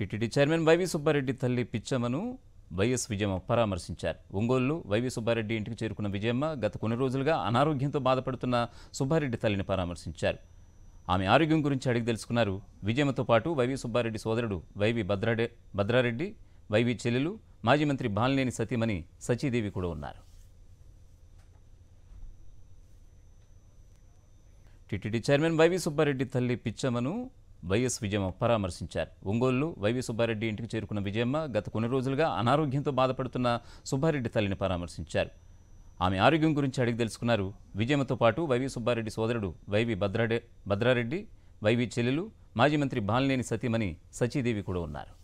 TTD chairman YV Subbareddy తల్లి పిచ్చమ్మను YS Vijayamma పరామర్శించారు Ongole YV Subbareddy ఇంటికి చేరుకున్న విజయమ్మ గత కొన్ని రోజులుగా అనారోగ్యంతో బాధపడుతున్న సుబ్బారెడ్డి తల్లిని పరామర్శించారు ఆమె ఆరోగ్యం గురించి అడిగి తెలుసుకున్నారు విజయమ్మతో పాటు వైవి సుబ్బారెడ్డి సోదరుడు వైవి భద్రాడే భద్రారెడ్డి వైవి చెల్లెలు మాజీ మంత్రి బాలినేని సతీమణి సచీదేవి కూడా ఉన్నారు టిటిడి చైర్మన్ వైవి సుబ్బారెడ్డి తల్లి పిచ్చమ్మను వైఎస్ విజయమ్మ పరామర్శించారు ఒంగోలు వైవి సుబ్బారెడ్డి ఇంటికి చేరుకున్న విజయమ్మ గత కొన్ని రోజులుగా అనారోగ్యంతో బాధపడుతున్న సుబ్బారెడ్డి తల్లిని పరామర్శించారు ఆమె ఆరోగ్యం గురించి అడిగి తెలుసుకున్నారు విజయమ్మతో పాటు వైవి సుబ్బారెడ్డి సోదరుడు వైవి భద్రాడే భద్రారెడ్డి వైవి చెల్లెలు మాజీ మంత్రి బాలినేని సతీమణి సచీదేవి కూడా ఉన్నారు